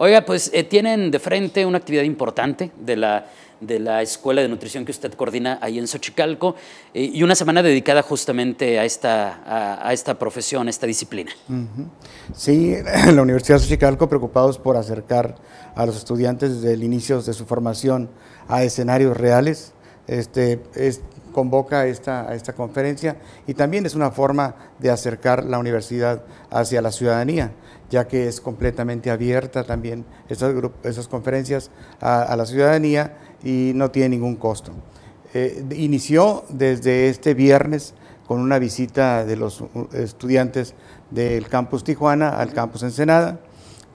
Oiga, pues eh, tienen de frente una actividad importante de la, de la Escuela de Nutrición que usted coordina ahí en Xochicalco eh, y una semana dedicada justamente a esta, a, esta profesión, a esta disciplina. Sí, la Universidad de Xochicalco preocupados por acercar a los estudiantes desde el inicio de su formación a escenarios reales. Este, convoca esta, esta conferencia y también es una forma de acercar la universidad hacia la ciudadanía, ya que es completamente abierta también esas conferencias a, la ciudadanía y no tiene ningún costo. Eh, inició desde este viernes con una visita de los uh, estudiantes del campus Tijuana al campus Ensenada,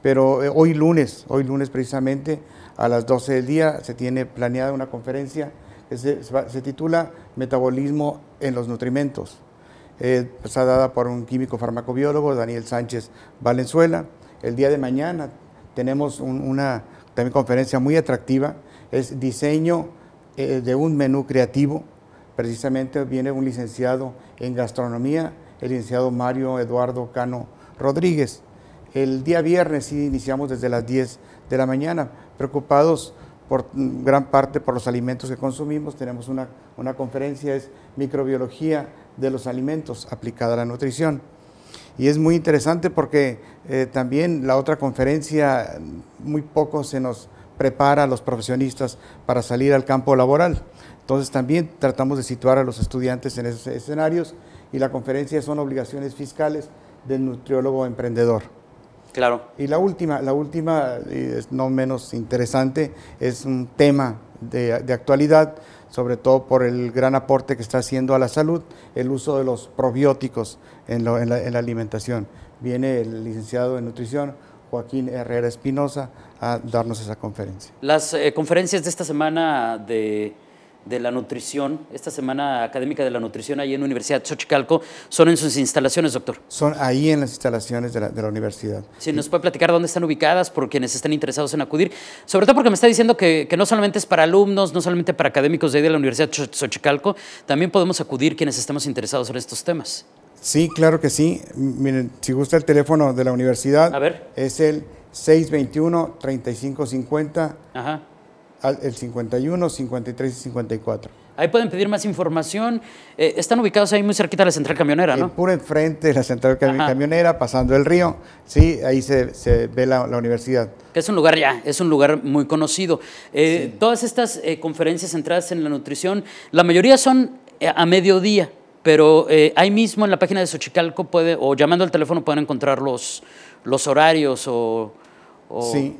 pero eh, hoy lunes, hoy lunes precisamente a las 12 del día se tiene planeada una conferencia se, titula Metabolismo en los nutrimentos. está dada por un químico farmacobiólogo, Daniel Sánchez Valenzuela. El día de mañana tenemos una conferencia muy atractiva, es diseño eh, de un menú creativo. Precisamente viene un licenciado en gastronomía, el licenciado Mario Eduardo Cano Rodríguez. El día viernes sí iniciamos desde las 10 de la mañana, preocupados por gran parte por los alimentos que consumimos. Tenemos una, conferencia, es microbiología de los alimentos aplicada a la nutrición. Y es muy interesante porque eh, también la otra conferencia muy poco se nos prepara a los profesionistas para salir al campo laboral. Entonces también tratamos de situar a los estudiantes en esos escenarios y la conferencia son obligaciones fiscales del nutriólogo emprendedor. Claro. Y la última, la última, es no menos interesante, es un tema de, actualidad, sobre todo por el gran aporte que está haciendo a la salud, el uso de los probióticos en, la, alimentación. Viene el licenciado en nutrición, Joaquín Herrera Espinosa, a darnos esa conferencia. Las eh, conferencias de esta semana de de la nutrición, esta semana académica de la nutrición ahí en la Universidad de Xochicalco, son en sus instalaciones, doctor. Son ahí en las instalaciones de la, universidad. Si sí, nos puede platicar dónde están ubicadas por quienes están interesados en acudir, sobre todo porque me está diciendo que, no solamente es para alumnos, no solamente para académicos de ahí de la Universidad de Xochicalco, también podemos acudir quienes estamos interesados en estos temas. Sí, claro que sí. Miren, si gusta el teléfono de la universidad, es el 621-3550. Ajá el 51, 53 y 54. Ahí pueden pedir más información. Eh, están ubicados ahí muy cerquita de la central camionera, eh, ¿no? puro enfrente de la central camionera, pasando el río. Sí, ahí se, ve la, universidad. Que es un lugar ya, es un lugar muy conocido. Eh, todas estas conferencias centradas en la nutrición, la mayoría son a mediodía, pero ahí mismo en la página de Xochicalco puede, o llamando al teléfono pueden encontrar los, los horarios o, o... Sí,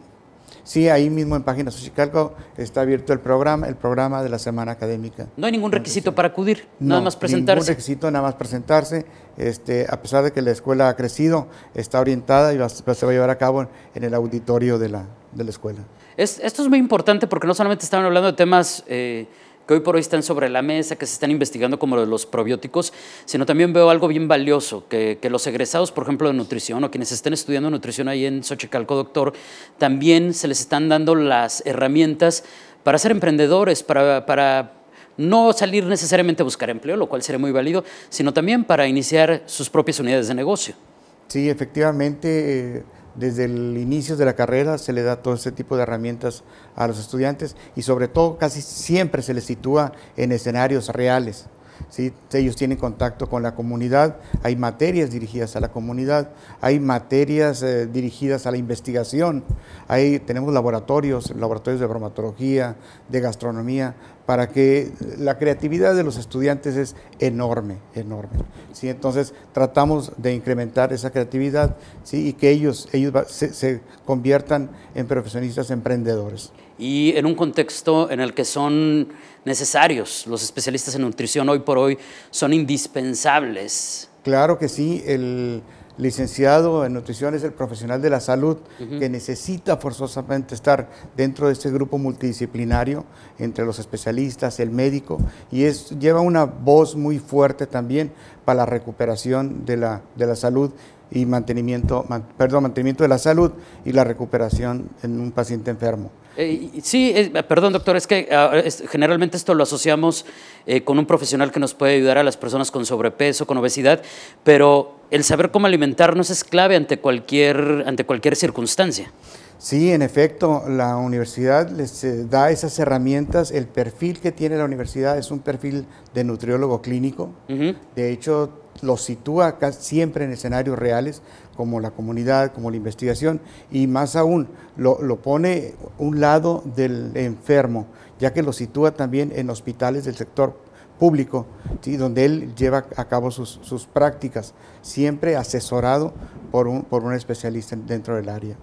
Sí, ahí mismo en Página Xochicalco está abierto el programa, el programa de la semana académica. No hay ningún requisito para acudir, nada más presentarse. Ningún requisito, nada más presentarse. Este, a pesar de que la escuela ha crecido, está orientada y se va a llevar a cabo en el auditorio de la, escuela. esto es muy importante porque no solamente estaban hablando de temas eh, que hoy por hoy están sobre la mesa, que se están investigando como los probióticos, sino también veo algo bien valioso, que, los egresados, por ejemplo, de nutrición o quienes estén estudiando nutrición ahí en Xochicalco, doctor, también se les están dando las herramientas para ser emprendedores, para, no salir necesariamente a buscar empleo, lo cual sería muy válido, sino también para iniciar sus propias unidades de negocio. Sí, efectivamente. Eh, desde el inicio de la carrera se le da todo ese tipo de herramientas a los estudiantes y sobre todo casi siempre se les sitúa en escenarios reales. ¿sí? Ellos tienen contacto con la comunidad, hay materias dirigidas a la comunidad, hay materias eh, dirigidas a la investigación, ahí tenemos laboratorios, laboratorios de bromatología, de gastronomía, para que la creatividad de los estudiantes es enorme, enorme. ¿sí? Entonces tratamos de incrementar esa creatividad ¿sí? y que ellos, ellos se, se, conviertan en profesionistas emprendedores. Y en un contexto en el que son necesarios, los especialistas en nutrición hoy por hoy son indispensables. Claro que sí, el, licenciado en nutrición es el profesional de la salud que necesita forzosamente estar dentro de este grupo multidisciplinario entre los especialistas, el médico, y es, lleva una voz muy fuerte también para la recuperación de la, de la salud y mantenimiento, perdón, mantenimiento de la salud y la recuperación en un paciente enfermo. Eh, sí, eh, perdón doctor, es que ah, generalmente esto lo asociamos eh, con un profesional que nos puede ayudar a las personas con sobrepeso, con obesidad, pero el saber cómo alimentarnos es clave ante cualquier, ante cualquier circunstancia. Sí, en efecto, la universidad les da esas herramientas. El perfil que tiene la universidad es un perfil de nutriólogo clínico. De hecho, lo sitúa siempre en escenarios reales, como la comunidad, como la investigación, y más aún, lo, pone un lado del enfermo, ya que lo sitúa también en hospitales del sector público, ¿sí? donde él lleva a cabo sus, prácticas, siempre asesorado por un, por un especialista dentro del área.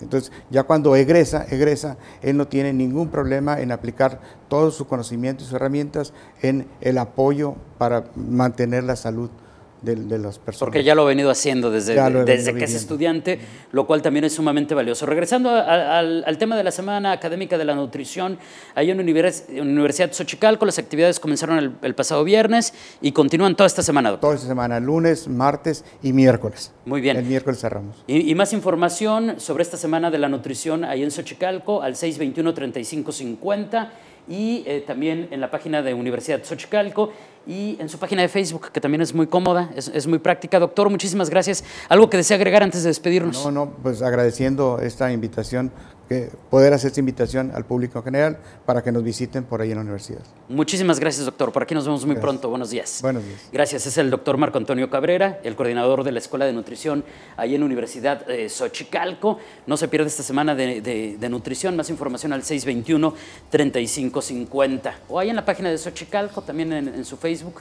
Entonces, ya cuando egresa, egresa, él no tiene ningún problema en aplicar todo su conocimiento y sus herramientas en el apoyo para mantener la salud de, las personas. Porque ya lo ha venido haciendo desde, desde que es estudiante, lo cual también es sumamente valioso. Regresando al, tema de la Semana Académica de la Nutrición, ahí en Universidad Xochicalco, las actividades comenzaron el, pasado viernes y continúan toda esta semana. Toda esta semana, lunes, martes y miércoles. Muy bien. El miércoles cerramos. Y, y más información sobre esta Semana de la Nutrición ahí en Xochicalco al 621-3550 y eh, también en la página de Universidad Xochicalco y en su página de Facebook, que también es muy cómoda, es, es, muy práctica. Doctor, muchísimas gracias. ¿Algo que desea agregar antes de despedirnos? No, no, pues agradeciendo esta invitación poder hacer esta invitación al público general para que nos visiten por ahí en la universidad. Muchísimas gracias, doctor. Por aquí nos vemos muy pronto. Buenos días. Buenos días. Gracias. Es el doctor Marco Antonio Cabrera, el coordinador de la Escuela de Nutrición ahí en la Universidad de eh, Xochicalco. No se pierda esta semana de, nutrición. Más información al 621-3550. O ahí en la página de Xochicalco, también en, su Facebook.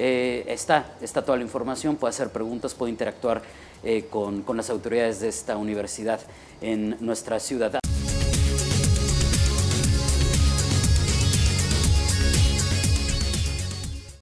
Eh, está, está toda la información, puede hacer preguntas, puede interactuar eh, con, con las autoridades de esta universidad en nuestra ciudad.